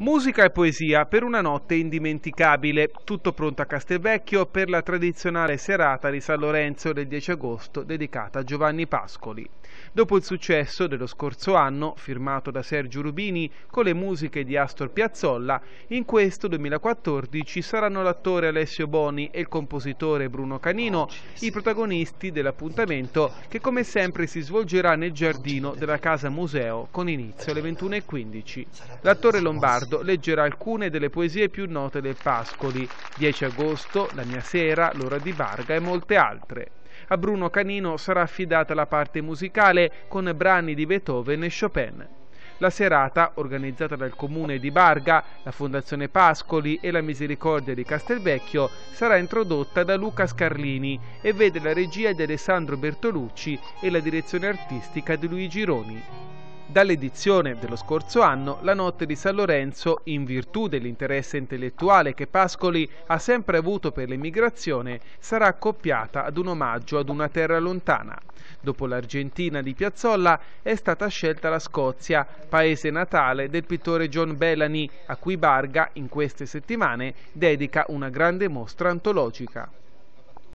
Musica e poesia per una notte indimenticabile, tutto pronto a Castelvecchio per la tradizionale serata di San Lorenzo del 10 agosto dedicata a Giovanni Pascoli. Dopo il successo dello scorso anno, firmato da Sergio Rubini con le musiche di Astor Piazzolla, in questo 2014 saranno l'attore Alessio Boni e il compositore Bruno Canino oh, i protagonisti dell'appuntamento che come sempre si svolgerà nel giardino della Casa Museo con inizio alle 21.15. L'attore lombardo Leonardo leggerà alcune delle poesie più note del Pascoli, 10 agosto, La mia sera, L'ora di Varga e molte altre. A Bruno Canino sarà affidata la parte musicale con brani di Beethoven e Chopin. La serata, organizzata dal comune di Barga, la Fondazione Pascoli e la Misericordia di Castelvecchio, sarà introdotta da Luca Scarlini e vede la regia di Alessandro Bertolucci e la direzione artistica di Luigi Roni. Dall'edizione dello scorso anno, la notte di San Lorenzo, in virtù dell'interesse intellettuale che Pascoli ha sempre avuto per l'emigrazione, sarà accoppiata ad un omaggio ad una terra lontana. Dopo l'Argentina di Piazzolla è stata scelta la Scozia, paese natale del pittore John Bellany, a cui Barga in queste settimane dedica una grande mostra antologica.